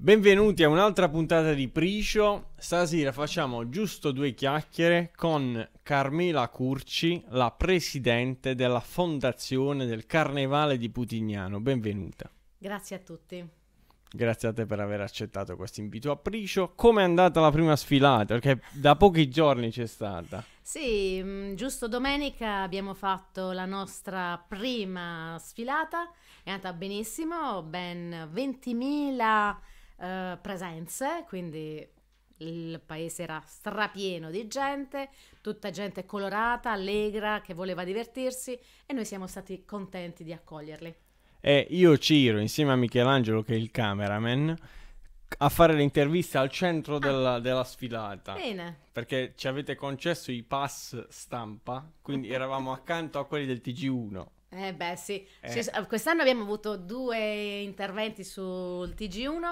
Benvenuti a un'altra puntata di Priscio. Stasera facciamo giusto due chiacchiere con Carmela Curci, la presidente della fondazione del Carnevale di Putignano. Benvenuta. Grazie a tutti. Grazie a te per aver accettato questo invito a Priscio. è andata la prima sfilata? Perché da pochi giorni c'è stata. Sì, mm, giusto domenica abbiamo fatto la nostra prima sfilata. È andata benissimo, ben 20.000 eh, presenze, quindi il paese era strapieno di gente, tutta gente colorata, allegra, che voleva divertirsi e noi siamo stati contenti di accoglierli. E io Ciro, insieme a Michelangelo che è il cameraman, a fare l'intervista al centro ah. della, della, sfilata. Bene. Perché ci avete concesso i pass stampa, quindi eravamo accanto a quelli del TG1. Eh beh sì, eh. quest'anno abbiamo avuto due interventi sul TG1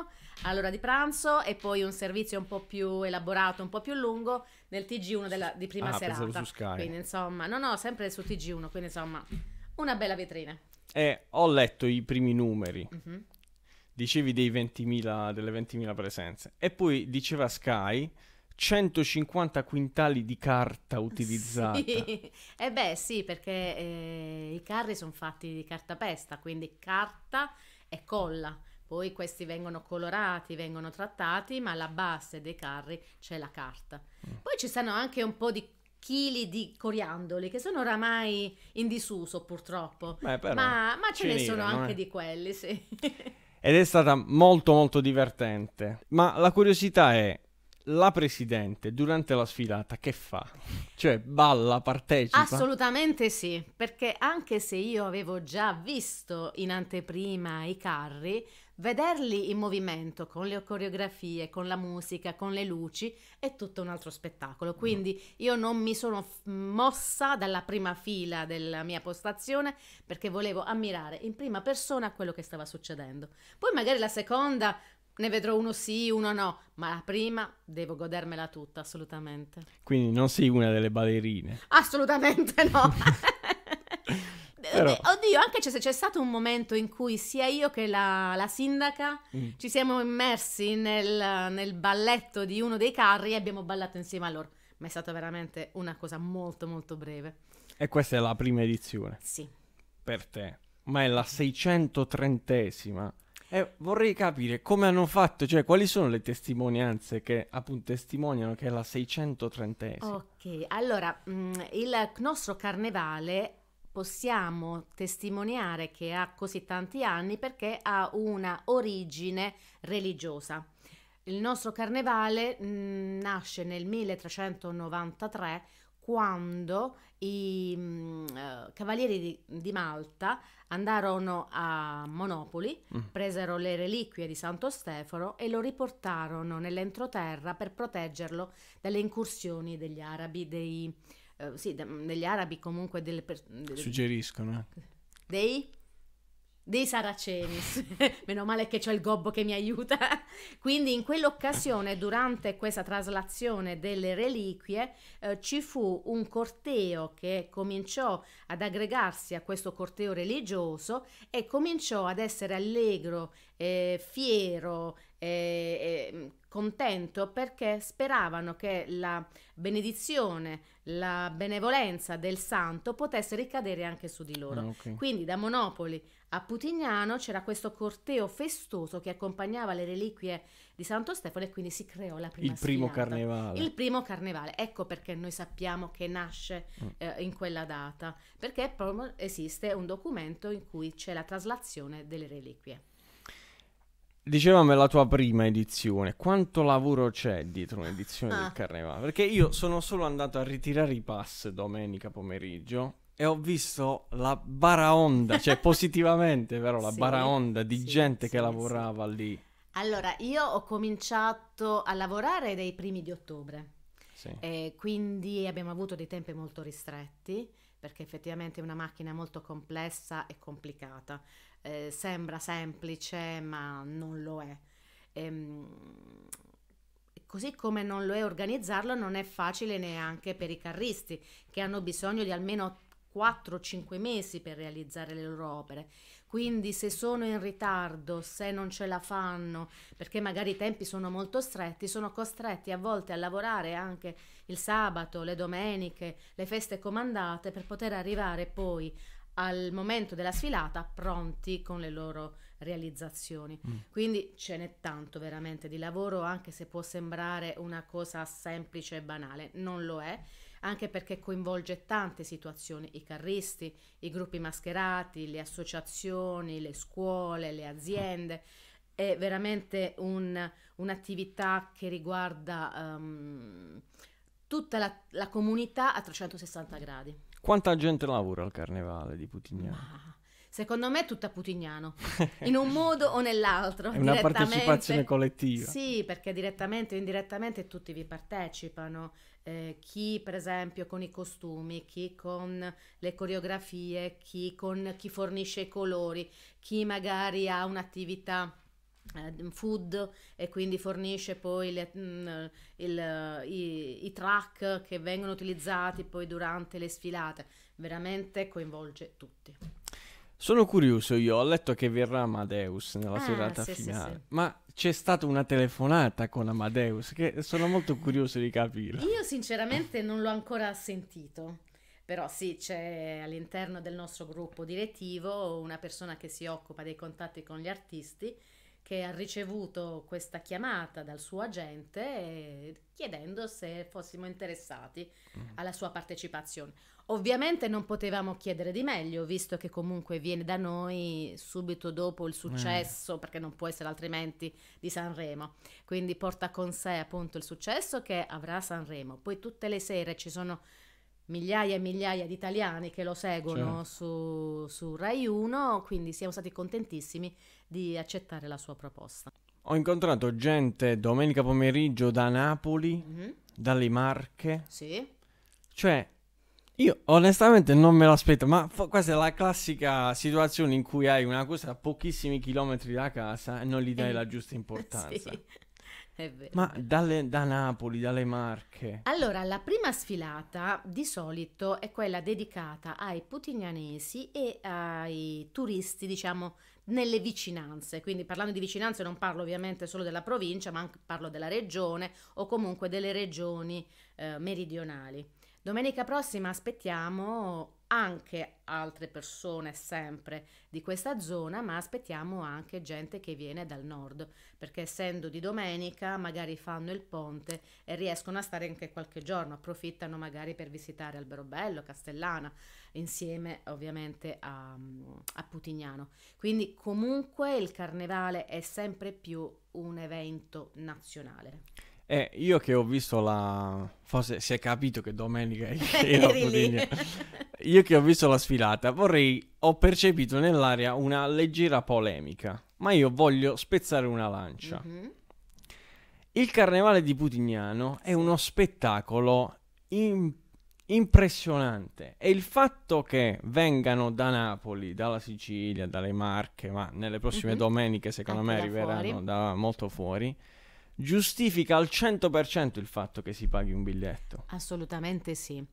all'ora di pranzo e poi un servizio un po' più elaborato, un po' più lungo nel TG1 della, di prima ah, serata. Su Sky. Quindi insomma, no no, sempre sul TG1, quindi insomma, una bella vetrina. Eh, ho letto i primi numeri, mm-hmm. dicevi 20.000, delle 20.000 presenze e poi diceva Sky 150 quintali di carta utilizzata. Sì. Eh beh sì, perché eh, i carri sono fatti di cartapesta, quindi carta e colla. Poi questi vengono colorati, vengono trattati, ma alla base dei carri c'è la carta. Mm. Poi ci sono anche un po' di chili di coriandoli che sono oramai in disuso purtroppo, Beh, però, ma, ma, ce ne sono anche è... Eh. di quelli, sì. Ed è stata molto molto divertente. Ma la curiosità è, la presidente durante la sfilata che fa? Cioè balla, partecipa? Assolutamente sì, perché anche se io avevo già visto in anteprima i carri, vederli in movimento con le coreografie, con la musica, con le luci è tutto un altro spettacolo. Mm. Quindi io non mi sono f- mossa dalla prima fila della mia postazione perché volevo ammirare in prima persona quello che stava succedendo. Poi magari la seconda ne vedrò uno sì, uno no, ma la prima devo godermela tutta, assolutamente. Quindi non sei una delle ballerine. Assolutamente no. Però... Oddio, anche se c'è stato un momento in cui sia io che la, la sindaca mm. ci siamo immersi nel, nel, balletto di uno dei carri e abbiamo ballato insieme a loro, ma è stata veramente una cosa molto molto breve. E questa è la prima edizione? Sì. Per te. Ma è la 630esima eh, vorrei capire come hanno fatto, cioè quali sono le testimonianze che appunto testimoniano che è la 630esima. Ok, allora mh, mm, il nostro carnevale possiamo testimoniare che ha così tanti anni perché ha una origine religiosa. Il nostro carnevale mh, mm, nasce nel 1393 quando i mh, mm, eh, cavalieri di, di, Malta andarono a Monopoli, mm. presero le reliquie di Santo Stefano e lo riportarono nell'entroterra per proteggerlo dalle incursioni degli arabi, dei, eh, sì, de, degli arabi comunque delle persone... Suggeriscono. Dei? dei Saracenis. Meno male che c'ho il gobbo che mi aiuta. Quindi in quell'occasione, durante questa traslazione delle reliquie, eh, ci fu un corteo che cominciò ad aggregarsi a questo corteo religioso e cominciò ad essere allegro eh, fiero, eh, eh mm, contento perché speravano che la benedizione, la benevolenza del santo potesse ricadere anche su di loro. Ah, okay. Quindi da Monopoli a Putignano c'era questo corteo festoso che accompagnava le reliquie di Santo Stefano e quindi si creò la prima Il primo sfilata. carnevale. Il primo carnevale. Ecco perché noi sappiamo che nasce mm. eh, in quella data, perché esiste un documento in cui c'è la traslazione delle reliquie. Dicevamo la tua prima edizione, quanto lavoro c'è dietro un'edizione ah. del carnevale? Perché io sono solo andato a ritirare i pass domenica pomeriggio e ho visto la baraonda, cioè positivamente però la sì, baraonda di sì, gente sì, che lavorava lì. Allora, io ho cominciato a lavorare dai primi di ottobre, eh, quindi abbiamo avuto dei tempi molto ristretti perché effettivamente è una macchina molto complessa e complicata eh, sembra semplice ma non lo è. Ehm, così come non lo è organizzarlo, non è facile neanche per i carristi che hanno bisogno di almeno 4-5 mesi per realizzare le loro opere. Quindi se sono in ritardo, se non ce la fanno, perché magari i tempi sono molto stretti, sono costretti a volte a lavorare anche il sabato, le domeniche, le feste comandate per poter arrivare poi al momento della sfilata pronti con le loro realizzazioni. Mm. Quindi ce n'è tanto veramente di lavoro, anche se può sembrare una cosa semplice e banale, non lo è, anche perché coinvolge tante situazioni, i carristi, i gruppi mascherati, le associazioni, le scuole, le aziende. È veramente un, un'attività che riguarda um, tutta la, la comunità a 360 gradi. Quanta gente lavora al carnevale di Putignano? Ma, secondo me è tutta Putignano, in un modo o nell'altro. È una partecipazione collettiva. Sì, perché direttamente o indirettamente tutti vi partecipano. Eh, chi per esempio con i costumi, chi con le coreografie, chi, con, chi fornisce i colori, chi magari ha un'attività eh, food e quindi fornisce poi le, mm, il, i, i, track che vengono utilizzati poi durante le sfilate veramente coinvolge tutti sono curioso io ho letto che verrà Amadeus nella ah, serata sì, finale sì, sì. ma c'è stata una telefonata con Amadeus che sono molto curioso di capire io sinceramente non l'ho ancora sentito però sì, c'è all'interno del nostro gruppo direttivo una persona che si occupa dei contatti con gli artisti che ha ricevuto questa chiamata dal suo agente eh, chiedendo se fossimo interessati mm. alla sua partecipazione. Ovviamente non potevamo chiedere di meglio, visto che comunque viene da noi subito dopo il successo, eh. perché non può essere altrimenti, di Sanremo. Quindi porta con sé appunto il successo che avrà Sanremo. Poi tutte le sere ci sono migliaia e migliaia di italiani che lo seguono certo. su, su Rai 1, quindi siamo stati contentissimi di accettare la sua proposta. Ho incontrato gente domenica pomeriggio da Napoli, mm-hmm. dalle Marche. Sì. Cioè, io onestamente non me l'aspetto, ma f- questa è la classica situazione in cui hai una cosa a pochissimi chilometri da casa e non gli dai eh, la giusta importanza. sì. È vero. Ma dalle, da Napoli, dalle Marche. Allora, la prima sfilata di solito è quella dedicata ai putignanesi e ai turisti, diciamo, nelle vicinanze. Quindi parlando di vicinanze non parlo ovviamente solo della provincia, ma anche parlo della regione o comunque delle regioni eh, meridionali. Domenica prossima aspettiamo anche altre persone sempre di questa zona, ma aspettiamo anche gente che viene dal nord, perché essendo di domenica magari fanno il ponte e riescono a stare anche qualche giorno, approfittano magari per visitare Alberobello, Castellana, insieme ovviamente a, a Putignano. Quindi comunque il carnevale è sempre più un evento nazionale. Eh, io che ho visto la... forse si è capito che domenica ero a Putignano io che ho visto la sfilata, vorrei, ho percepito nell'aria una leggera polemica, ma io voglio spezzare una lancia. Mm-hmm. Il carnevale di Putignano è uno spettacolo in- impressionante e il fatto che vengano da Napoli, dalla Sicilia, dalle Marche, ma nelle prossime mm-hmm. domeniche secondo Anche me arriveranno da molto fuori, giustifica al 100% il fatto che si paghi un biglietto. Assolutamente sì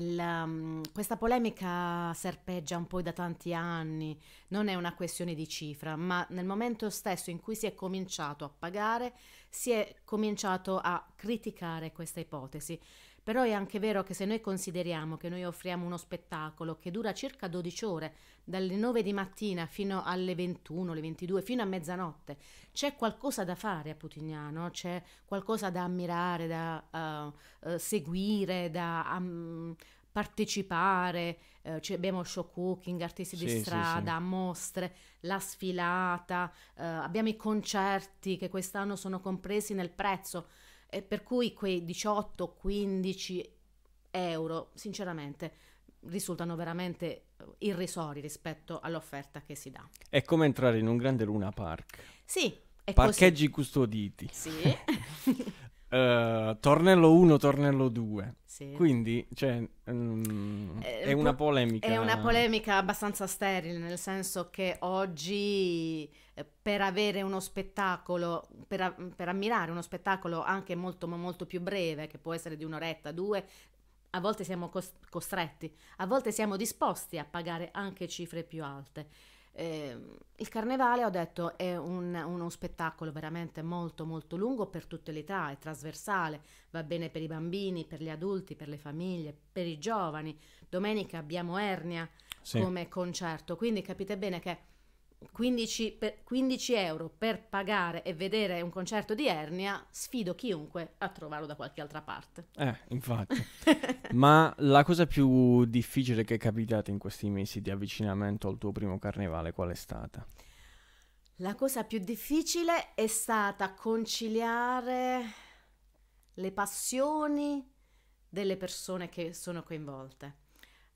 la, um, questa polemica serpeggia un po' da tanti anni, non è una questione di cifra, ma nel momento stesso in cui si è cominciato a pagare, si è cominciato a criticare questa ipotesi. Però è anche vero che se noi consideriamo che noi offriamo uno spettacolo che dura circa 12 ore, dalle 9 di mattina fino alle 21, le 22, fino a mezzanotte, c'è qualcosa da fare a Putignano, c'è qualcosa da ammirare, da uh, uh, seguire, da um, partecipare, eh, abbiamo show cooking, artisti sì, di strada, sì, sì. mostre, la sfilata, eh, abbiamo i concerti che quest'anno sono compresi nel prezzo, e per cui quei 18-15 euro, sinceramente, risultano veramente eh, irrisori rispetto all'offerta che si dà. È come entrare in un grande Luna Park. Sì, è Parcheggi così. custoditi. Sì. Uh, tornello 1, tornello 2. Sì. Quindi cioè, um, eh, è una polemica. È una polemica abbastanza sterile, nel senso che oggi eh, per avere uno spettacolo, per, per ammirare uno spettacolo anche molto, molto più breve, che può essere di un'oretta, due, a volte siamo costretti, a volte siamo disposti a pagare anche cifre più alte. Eh, il carnevale, ho detto, è un, uno spettacolo veramente molto molto lungo per tutte le età, è trasversale, va bene per i bambini, per gli adulti, per le famiglie, per i giovani. Domenica abbiamo Ernia sì. come concerto, quindi capite bene che 15, per, 15 euro per pagare e vedere un concerto di Ernia, sfido chiunque a trovarlo da qualche altra parte. Eh, infatti. Ma la cosa più difficile che è capitata in questi mesi di avvicinamento al tuo primo carnevale qual è stata? La cosa più difficile è stata conciliare le passioni delle persone che sono coinvolte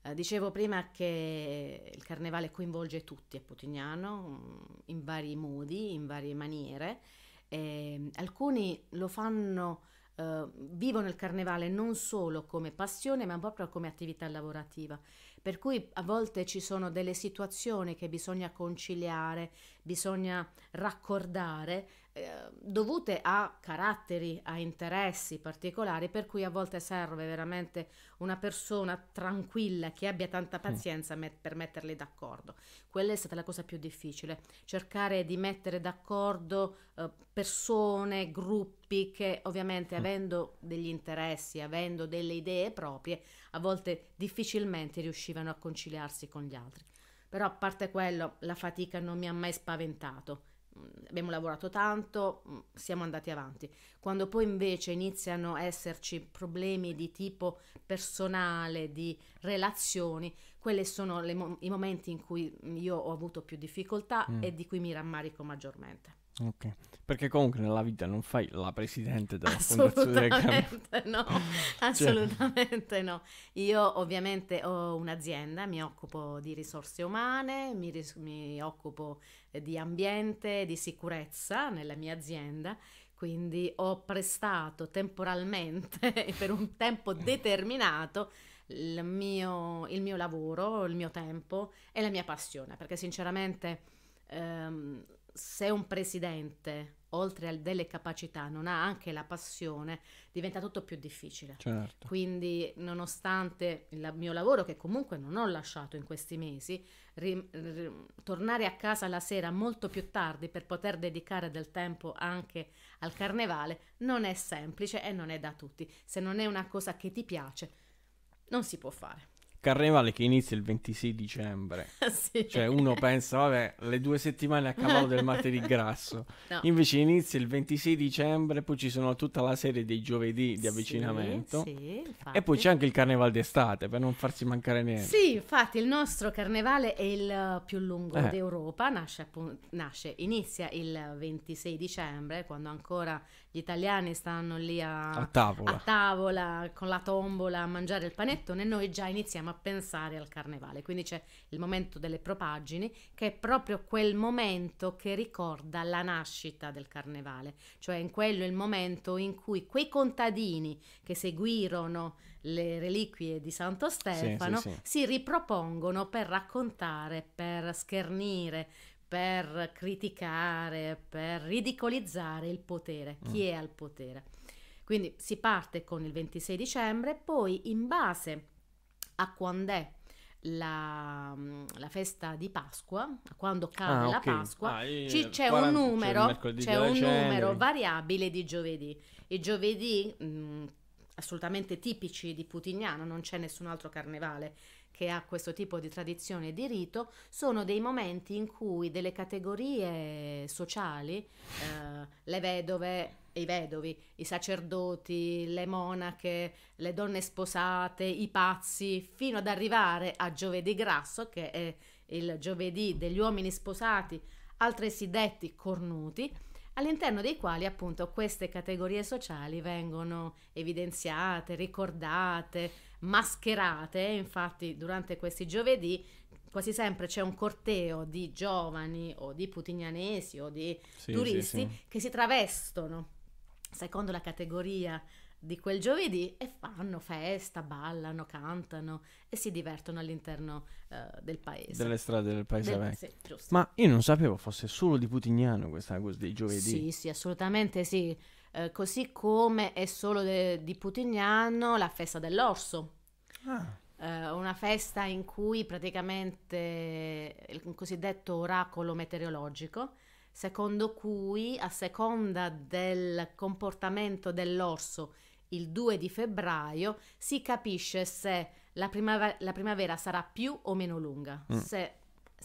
eh, dicevo prima che il carnevale coinvolge tutti a Putignano mm, in vari modi, in varie maniere. Eh, alcuni lo fanno, eh, vivono il carnevale non solo come passione, ma proprio come attività lavorativa. Per cui a volte ci sono delle situazioni che bisogna conciliare, bisogna raccordare Ehm, dovute a caratteri, a interessi particolari, per cui a volte serve veramente una persona tranquilla che abbia tanta pazienza met- per metterli d'accordo. Quella è stata la cosa più difficile, cercare di mettere d'accordo eh, persone, gruppi che ovviamente mm. avendo degli interessi, avendo delle idee proprie, a volte difficilmente riuscivano a conciliarsi con gli altri. Però a parte quello, la fatica non mi ha mai spaventato abbiamo lavorato tanto, mm, siamo andati avanti. Quando poi invece iniziano a esserci problemi di tipo personale, di relazioni, quelli sono mo- i momenti in cui io ho avuto più difficoltà mm. e di cui mi rammarico maggiormente. Ok, perché comunque nella vita non fai la presidente della fondazione Assolutamente no, cioè. assolutamente cioè. no. Io ovviamente ho un'azienda, mi occupo di risorse umane, mi, ris- mi occupo eh, di ambiente, di sicurezza nella mia azienda quindi ho prestato temporalmente per un tempo determinato il mio, il mio, lavoro, il mio tempo e la mia passione, perché sinceramente ehm, se un presidente oltre a delle capacità, non ha anche la passione, diventa tutto più difficile. Certo. Quindi, nonostante il mio lavoro, che comunque non ho lasciato in questi mesi, ri- ri- tornare a casa la sera molto più tardi per poter dedicare del tempo anche al carnevale non è semplice e non è da tutti. Se non è una cosa che ti piace, non si può fare carnevale che inizia il 26 dicembre. sì. Cioè uno pensa, vabbè, le due settimane a cavallo del martedì grasso. No. Invece inizia il 26 dicembre, poi ci sono tutta la serie dei giovedì di avvicinamento. Sì, sì, e poi c'è anche il carnevale d'estate, per non farsi mancare niente. Sì, infatti il nostro carnevale è il eh, più lungo eh. d'Europa, nasce, appunto, nasce, inizia il 26 dicembre, quando ancora gli italiani stanno lì a, a, tavola. a, tavola. con la tombola a mangiare il panettone, noi già iniziamo a pensare al carnevale. Quindi c'è il momento delle propaggini, che è proprio quel momento che ricorda la nascita del carnevale, cioè in quello il momento in cui quei contadini che seguirono le reliquie di Santo Stefano sì, sì, sì. si ripropongono per raccontare, per schernire, per criticare, per ridicolizzare il potere, mm. chi è al potere. Quindi si parte con il 26 dicembre, poi in base a quando è la, mm, la, festa di Pasqua, quando cade ah, la Pasqua, ah, io, c- c'è 40, un numero, c'è, c'è un numero variabile di giovedì. I giovedì mh, mm, assolutamente tipici di Putignano, non c'è nessun altro carnevale che ha questo tipo di tradizione e di rito, sono dei momenti in cui delle categorie sociali, eh, le vedove, i vedovi, i sacerdoti, le monache, le donne sposate, i pazzi, fino ad arrivare a giovedì grasso, che è il giovedì degli uomini sposati, altresì detti cornuti, all'interno dei quali appunto queste categorie sociali vengono evidenziate, ricordate, mascherate. Infatti durante questi giovedì quasi sempre c'è un corteo di giovani o di putignanesi o di sì, turisti sì, sì. che si travestono secondo la categoria di quel giovedì e fanno festa, ballano, cantano e si divertono all'interno uh, del paese. Delle strade del paese del, vecchio. Sì, Ma io non sapevo fosse solo di Putignano questa cosa dei giovedì. Sì, sì, assolutamente sì. Uh, così come è solo de- di Putignano la festa dell'orso. Ah. Uh, una festa in cui praticamente il cosiddetto oracolo meteorologico secondo cui a seconda del comportamento dell'orso il 2 di febbraio si capisce se la, primaver- la primavera sarà più o meno lunga, mm. se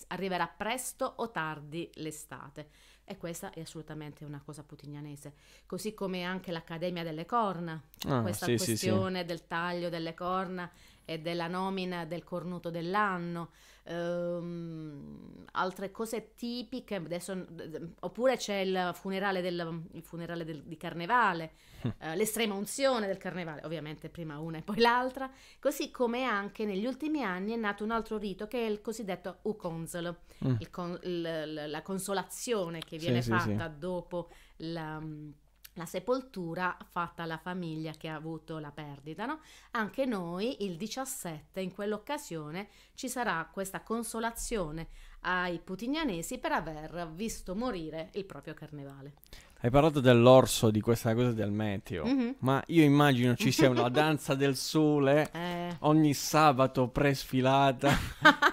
arriverà presto o tardi l'estate. E questa è assolutamente una cosa putignanese. Così come anche l'Accademia delle Corna, ah, questa sì, questione sì, sì. del taglio delle corna e della nomina del cornuto dell'anno, ehm, altre cose tipiche, adesso, oppure c'è il funerale, del, il funerale del, di carnevale, hm. eh, l'estrema unzione del carnevale, ovviamente prima una e poi l'altra, così come anche negli ultimi anni è nato un altro rito che è il cosiddetto uconzolo, mm. con, la consolazione che viene sì, fatta sì, sì. dopo la la sepoltura fatta alla famiglia che ha avuto la perdita. No? Anche noi il 17 in quell'occasione ci sarà questa consolazione ai putignanesi per aver visto morire il proprio carnevale. Hai parlato dell'orso, di questa cosa del meteo, mm-hmm. ma io immagino ci sia una danza del sole eh. ogni sabato pre-sfilata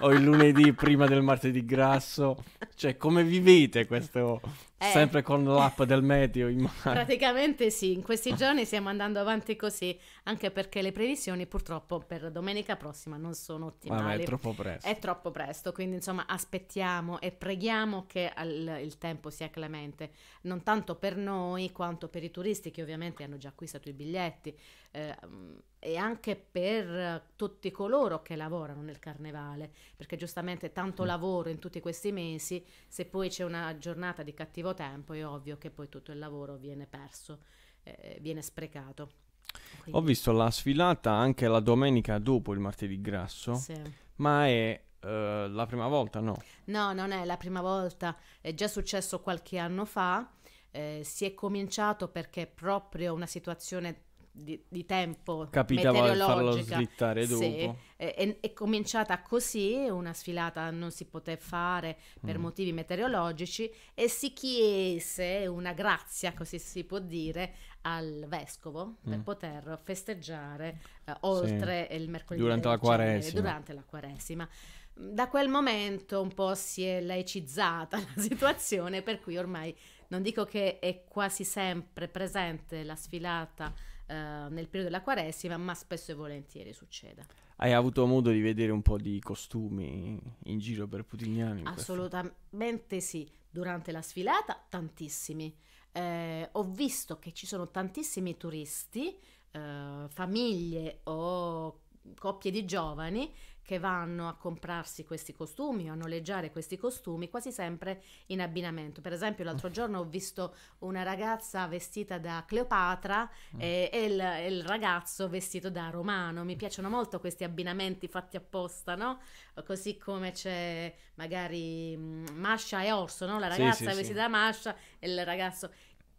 o il lunedì prima del martedì grasso cioè, come vivete questo eh, sempre con l'app del meteo? In mano? Praticamente sì, in questi giorni stiamo andando avanti così, anche perché le previsioni purtroppo per domenica prossima non sono ottimali. Vabbè, è troppo presto. È troppo presto, quindi insomma aspettiamo e preghiamo che al, il tempo sia clemente, non tanto per noi quanto per i turisti che ovviamente hanno già acquistato i biglietti eh, e anche per tutti coloro che lavorano nel carnevale, perché giustamente tanto mm. lavoro in tutti questi mesi, se poi c'è una giornata di cattivo tempo è ovvio che poi tutto il lavoro viene perso, eh, viene sprecato. Quindi. Ho visto la sfilata anche la domenica dopo il martedì grasso, sì. ma è Uh, la prima volta, no? No, non è la prima volta, è già successo qualche anno fa. Eh, si è cominciato perché proprio una situazione di, di tempo Capitava di farlo slittare dopo. Sì, è, è, è, cominciata così, una sfilata non si poté fare per mm. motivi meteorologici e si chiese una grazia, così si può dire, al vescovo mm. per poter festeggiare eh, oltre sì. il mercoledì. Durante la quaresima. Durante la quaresima da quel momento un po' si è laicizzata la situazione, per cui ormai non dico che è quasi sempre presente la sfilata eh, nel periodo della quaresima, ma spesso e volentieri succede. Hai avuto modo di vedere un po' di costumi in giro per Putignani? Assolutamente sì, durante la sfilata tantissimi. Eh, ho visto che ci sono tantissimi turisti, eh, famiglie o coppie di giovani che vanno a comprarsi questi costumi o a noleggiare questi costumi quasi sempre in abbinamento. Per esempio, l'altro giorno ho visto una ragazza vestita da Cleopatra mm. e, e, il, e, il, ragazzo vestito da romano. Mi piacciono molto questi abbinamenti fatti apposta, no? Così come c'è magari mm, Masha e Orso, no? La ragazza sì, sì, vestita sì. da Masha e il ragazzo.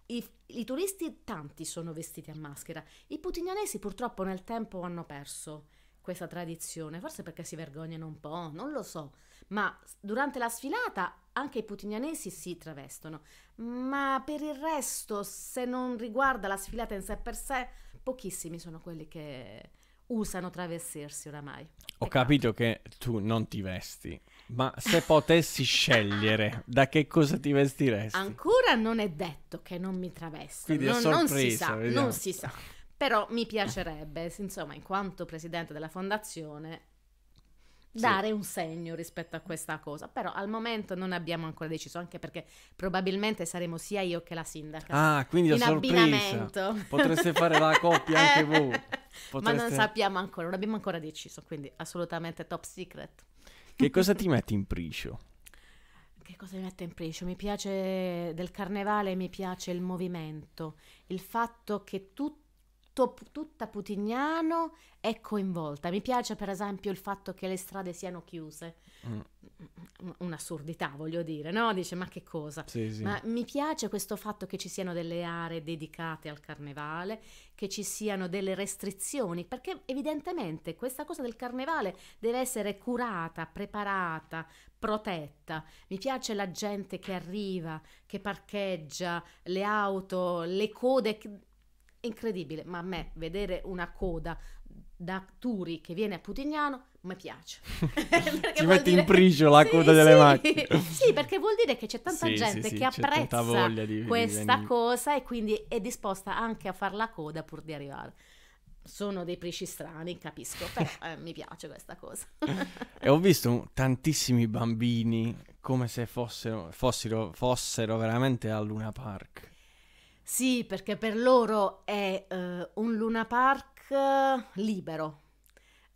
I, I, turisti tanti sono vestiti a maschera, i putignanesi purtroppo nel tempo hanno perso questa tradizione, forse perché si vergognano un po', non lo so, ma durante la sfilata anche i putignanesi si travestono, ma per il resto, se non riguarda la sfilata in sé per sé, pochissimi sono quelli che usano travestirsi oramai. Ho capito che tu non ti vesti, ma se potessi scegliere da che cosa ti vestiresti? Ancora non è detto che non mi travesti. non, non si sa, vediamo. non si sa. Però mi piacerebbe, insomma, in quanto presidente della fondazione, dare sì. un segno rispetto a questa cosa. Però al momento non abbiamo ancora deciso, anche perché probabilmente saremo sia io che la sindaca. Ah, quindi in a abbinamento. Potreste fare la coppia anche voi. Potreste... Ma non sappiamo ancora, non abbiamo ancora deciso, quindi assolutamente top secret. Che cosa ti metti in priscio? Che cosa mi mette in priscio? Mi piace del carnevale, mi piace il movimento, il fatto che tutti tutto, tutta Putignano è coinvolta. Mi piace per esempio il fatto che le strade siano chiuse. Mm. Un'assurdità, voglio dire, no? Dice, ma che cosa? Sì, sì. Ma mi piace questo fatto che ci siano delle aree dedicate al carnevale, che ci siano delle restrizioni, perché evidentemente questa cosa del carnevale deve essere curata, preparata, protetta. Mi piace la gente che arriva, che parcheggia, le auto, le code... Che incredibile, ma a me vedere una coda da Turi che viene a Putignano mi piace. Ci metti dire... in prigiolo la sì, coda delle macchine. sì, perché vuol dire che c'è tanta sì, gente che apprezza di, questa di cosa e quindi è disposta anche a fare la coda pur di arrivare. Sono dei pesci strani, capisco, però eh, mi piace questa cosa. e ho visto tantissimi bambini come se fossero, fossero, fossero veramente a Luna Park. Sì, perché per loro è eh, un Luna Park eh, libero.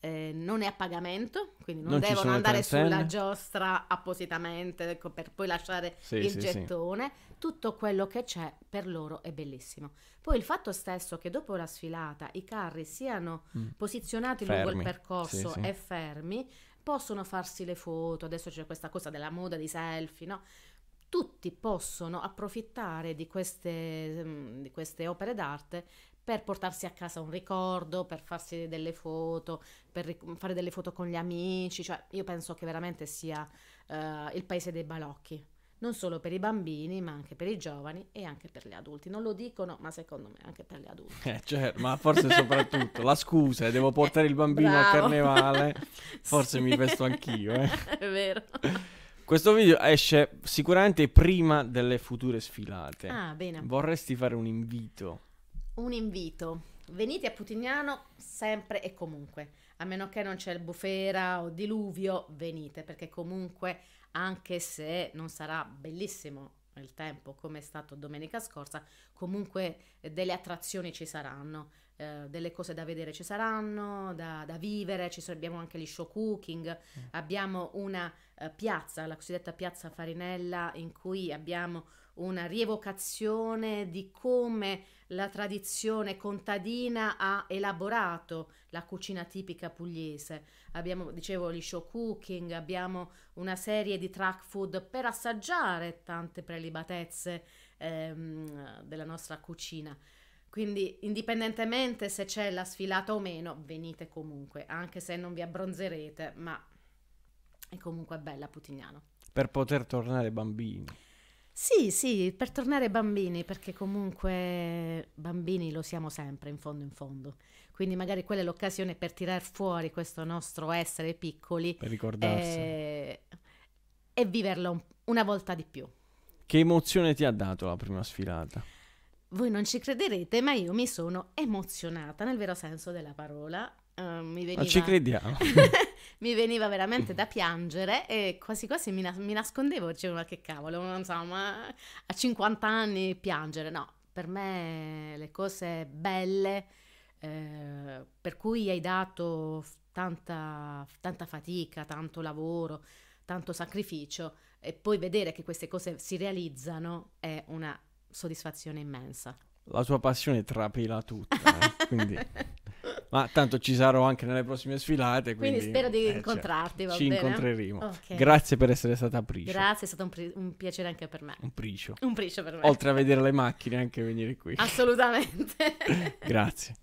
Eh, non è a pagamento, quindi non, non devono andare sulla giostra appositamente ecco, per poi lasciare sì, il sì, gettone. Sì. Tutto quello che c'è per loro è bellissimo. Poi il fatto stesso che dopo la sfilata i carri siano mm. posizionati fermi. lungo il percorso e fermi, possono farsi le foto. Adesso c'è questa cosa della moda di selfie, no? tutti possono approfittare di queste, mm, di queste opere d'arte per portarsi a casa un ricordo, per farsi delle foto, per fare delle foto con gli amici, cioè io penso che veramente sia uh, il paese dei balocchi, non solo per i bambini, ma anche per i giovani e anche per gli adulti. Non lo dicono, ma secondo me anche per gli adulti. Eh, certo, ma forse soprattutto la scusa, eh, devo portare il bambino Bravo. a carnevale, forse sì. mi vesto anch'io, eh. È vero. Questo video esce sicuramente prima delle future sfilate. Ah, bene. Vorresti fare un invito? Un invito. Venite a Putignano sempre e comunque. A meno che non c'è il bufera o diluvio, venite perché comunque anche se non sarà bellissimo nel tempo, come è stato domenica scorsa, comunque eh, delle attrazioni ci saranno, eh, delle cose da vedere ci saranno, da, da vivere, ci sono, abbiamo anche gli show cooking, mm. abbiamo una eh, piazza, la cosiddetta piazza Farinella, in cui abbiamo una rievocazione di come la tradizione contadina ha elaborato la cucina tipica pugliese. Abbiamo, dicevo, gli show cooking, abbiamo una serie di track food per assaggiare tante prelibatezze ehm, della nostra cucina. Quindi, indipendentemente se c'è la sfilata o meno, venite comunque, anche se non vi abbronzerete, ma è comunque bella Putignano. Per poter tornare bambini. Sì, sì, per tornare bambini, perché comunque bambini lo siamo sempre in fondo in fondo. Quindi magari quella è l'occasione per tirar fuori questo nostro essere piccoli per ricordarsi e, eh, e viverlo una volta di più. Che emozione ti ha dato la prima sfilata? Voi non ci crederete, ma io mi sono emozionata nel vero senso della parola. Uh, mi veniva... Ma ci crediamo. mi veniva veramente da piangere e quasi quasi mi, na- mi nascondevo, dicevo ma che cavolo, non so, ma a 50 anni piangere, no, per me le cose belle eh, per cui hai dato tanta, tanta fatica, tanto lavoro, tanto sacrificio e poi vedere che queste cose si realizzano è una soddisfazione immensa la tua passione trapela tutta. Eh? Quindi... Ma tanto ci sarò anche nelle prossime sfilate. Quindi, quindi spero di eh, cioè, incontrarti. Cioè, ci bene? incontreremo. Okay. Grazie per essere stata Pricio. Grazie, è stato un, pri- un, piacere anche per me. Un pricio. Un pricio per me. Oltre a vedere le macchine, anche venire qui. Assolutamente. Grazie.